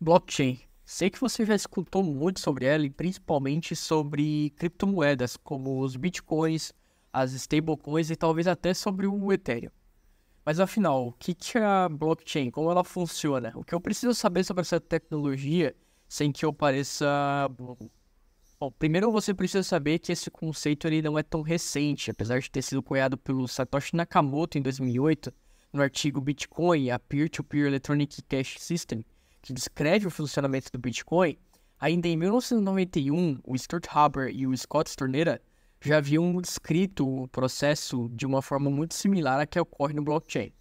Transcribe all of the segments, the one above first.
blockchain. Sei que você já escutou muito sobre ela e principalmente sobre criptomoedas como os bitcoins, as stablecoins e talvez até sobre o Ethereum. Mas afinal, o que é a blockchain? Como ela funciona? O que eu preciso saber sobre essa tecnologia sem que eu pareça Bom, primeiro você precisa saber que esse conceito ele não é tão recente, apesar de ter sido cunhado pelo Satoshi Nakamoto em 2008, no artigo Bitcoin, a Peer-to-Peer -Peer Electronic Cash System, que descreve o funcionamento do Bitcoin, ainda em 1991, o Stuart Haber e o Scott Stornera já haviam descrito o processo de uma forma muito similar à que ocorre no blockchain.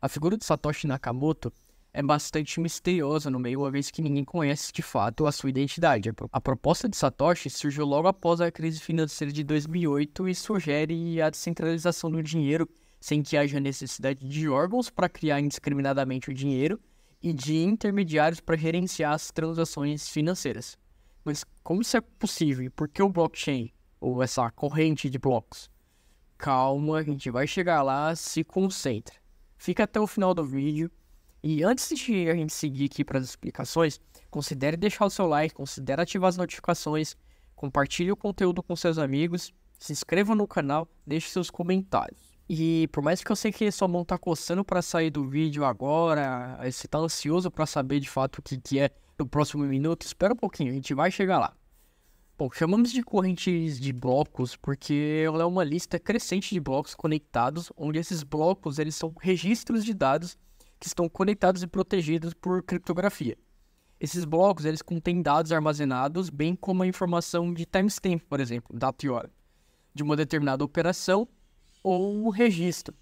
A figura de Satoshi Nakamoto é bastante misteriosa no meio, uma vez que ninguém conhece de fato a sua identidade. A proposta de Satoshi surgiu logo após a crise financeira de 2008 e sugere a descentralização do dinheiro sem que haja necessidade de órgãos para criar indiscriminadamente o dinheiro e de intermediários para gerenciar as transações financeiras. Mas como isso é possível? E por que o blockchain, ou essa corrente de blocos? Calma, a gente vai chegar lá, se concentra. Fica até o final do vídeo. E antes de a gente seguir aqui para as explicações, considere deixar o seu like, considere ativar as notificações, compartilhe o conteúdo com seus amigos, se inscreva no canal, deixe seus comentários. E por mais que eu sei que sua mão tá coçando para sair do vídeo agora, você tá ansioso para saber de fato o que, que é no próximo minuto, espera um pouquinho, a gente vai chegar lá. Bom, chamamos de correntes de blocos porque ela é uma lista crescente de blocos conectados, onde esses blocos eles são registros de dados que estão conectados e protegidos por criptografia. Esses blocos eles contêm dados armazenados, bem como a informação de timestamp, por exemplo, data e hora, de uma determinada operação ou o registro.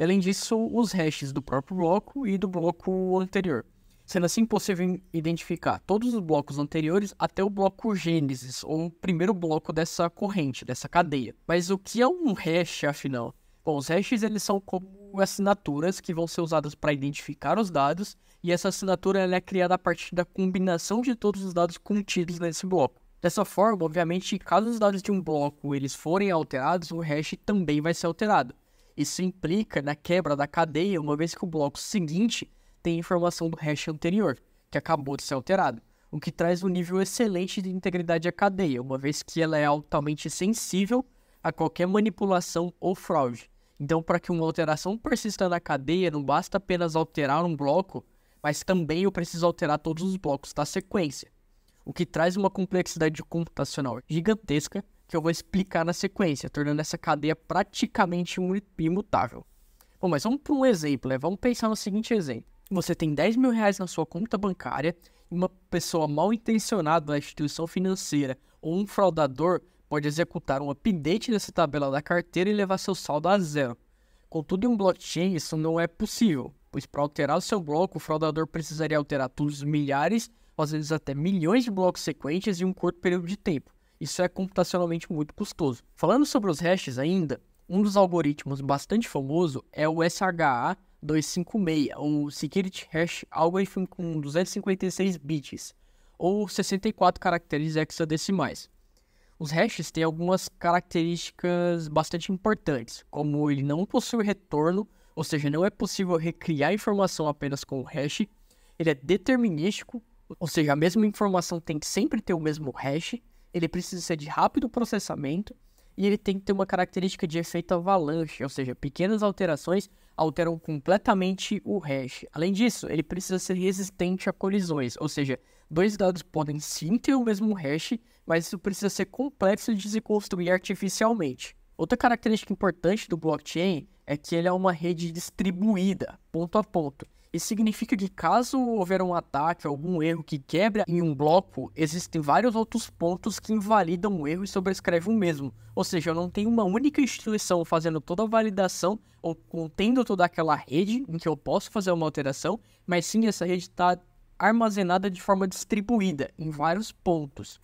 Além disso, os hashes do próprio bloco e do bloco anterior, sendo assim possível identificar todos os blocos anteriores até o bloco gênesis, ou o primeiro bloco dessa corrente, dessa cadeia. Mas o que é um hash, afinal? Bom, os hashes eles são como assinaturas que vão ser usadas para identificar os dados, e essa assinatura ela é criada a partir da combinação de todos os dados contidos nesse bloco. Dessa forma, obviamente, caso os dados de um bloco eles forem alterados, o hash também vai ser alterado. Isso implica na quebra da cadeia, uma vez que o bloco seguinte tem informação do hash anterior, que acabou de ser alterado, o que traz um nível excelente de integridade à cadeia, uma vez que ela é altamente sensível a qualquer manipulação ou fraude. Então, para que uma alteração persista na cadeia, não basta apenas alterar um bloco, mas também eu preciso alterar todos os blocos da sequência o que traz uma complexidade computacional gigantesca que eu vou explicar na sequência, tornando essa cadeia praticamente imutável. Bom, mas vamos para um exemplo, né? vamos pensar no seguinte exemplo. Você tem 10 mil reais na sua conta bancária e uma pessoa mal intencionada na instituição financeira ou um fraudador pode executar um update dessa tabela da carteira e levar seu saldo a zero. Contudo, em um blockchain isso não é possível, pois para alterar o seu bloco, o fraudador precisaria alterar todos os milhares às vezes até milhões de blocos sequentes em um curto período de tempo. Isso é computacionalmente muito custoso. Falando sobre os hashes ainda, um dos algoritmos bastante famoso é o SHA 256, o Security Hash Algorithm com 256 bits, ou 64 caracteres hexadecimais. Os hashes têm algumas características bastante importantes, como ele não possui retorno, ou seja, não é possível recriar informação apenas com o hash, ele é determinístico, ou seja, a mesma informação tem que sempre ter o mesmo hash, ele precisa ser de rápido processamento e ele tem que ter uma característica de efeito avalanche, ou seja, pequenas alterações alteram completamente o hash. Além disso, ele precisa ser resistente a colisões, ou seja, dois dados podem sim ter o mesmo hash, mas isso precisa ser complexo de se construir artificialmente. Outra característica importante do blockchain é que ele é uma rede distribuída, ponto a ponto. Isso significa que caso houver um ataque, algum erro que quebra em um bloco, existem vários outros pontos que invalidam o erro e sobrescrevem o mesmo. Ou seja, eu não tenho uma única instituição fazendo toda a validação ou contendo toda aquela rede em que eu posso fazer uma alteração, mas sim essa rede está armazenada de forma distribuída em vários pontos.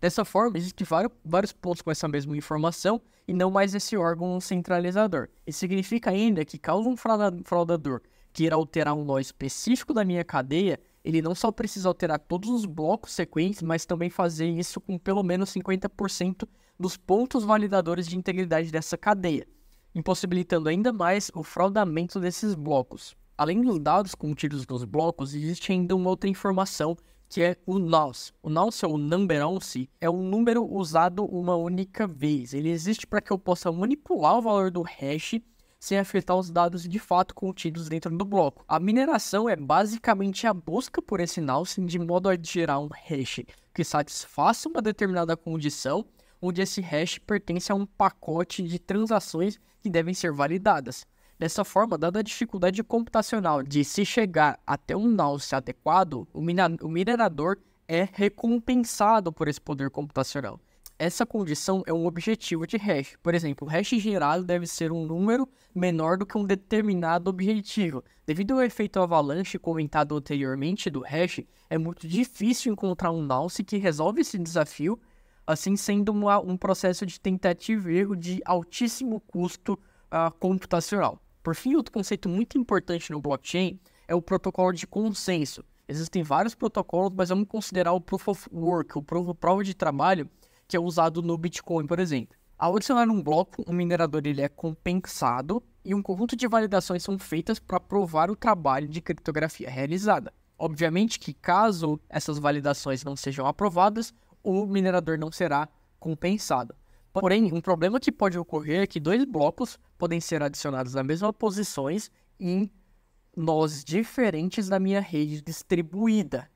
Dessa forma, existem vários pontos com essa mesma informação e não mais esse órgão centralizador. Isso significa ainda que caso um fraudador queira alterar um nó específico da minha cadeia, ele não só precisa alterar todos os blocos sequentes, mas também fazer isso com pelo menos 50% dos pontos validadores de integridade dessa cadeia, impossibilitando ainda mais o fraudamento desses blocos. Além dos dados contidos nos blocos, existe ainda uma outra informação que é o NOS. O NOS, é ou number once é um número usado uma única vez. Ele existe para que eu possa manipular o valor do hash sem afetar os dados de fato contidos dentro do bloco. A mineração é basicamente a busca por esse Nelson de modo a gerar um hash que satisfaça uma determinada condição, onde esse hash pertence a um pacote de transações que devem ser validadas. Dessa forma, dada a dificuldade computacional de se chegar até um nalce adequado, o minerador é recompensado por esse poder computacional essa condição é um objetivo de hash. Por exemplo, o hash gerado deve ser um número menor do que um determinado objetivo. Devido ao efeito avalanche comentado anteriormente do hash, é muito difícil encontrar um nonce que resolve esse desafio, assim sendo uma, um processo de tentativa e erro de altíssimo custo uh, computacional. Por fim, outro conceito muito importante no blockchain é o protocolo de consenso. Existem vários protocolos, mas vamos considerar o Proof of Work, o Prova de Trabalho, que é usado no Bitcoin, por exemplo. Ao adicionar um bloco, o minerador ele é compensado e um conjunto de validações são feitas para provar o trabalho de criptografia realizada. Obviamente que caso essas validações não sejam aprovadas, o minerador não será compensado. Porém, um problema que pode ocorrer é que dois blocos podem ser adicionados na mesma posições em nós diferentes da minha rede distribuída,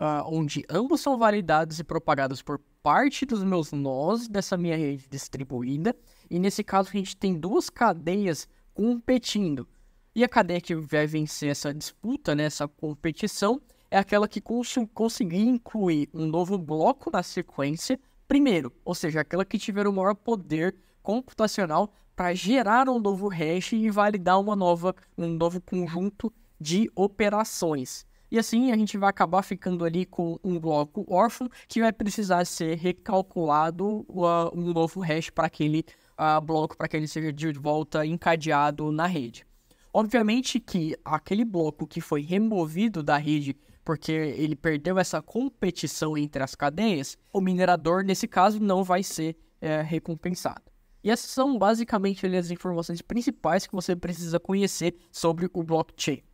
uh, onde ambos são validados e propagados por parte dos meus nós dessa minha rede distribuída. E nesse caso, a gente tem duas cadeias competindo. E a cadeia que vai vencer essa disputa, né, essa competição, é aquela que cons conseguir incluir um novo bloco na sequência primeiro, ou seja, aquela que tiver o maior poder computacional para gerar um novo hash e validar uma nova, um novo conjunto de operações. E assim a gente vai acabar ficando ali com um bloco órfão que vai precisar ser recalculado uh, um novo hash para aquele uh, bloco, para que ele seja de volta encadeado na rede. Obviamente que aquele bloco que foi removido da rede porque ele perdeu essa competição entre as cadeias, o minerador, nesse caso, não vai ser é, recompensado. E essas são basicamente as informações principais que você precisa conhecer sobre o blockchain.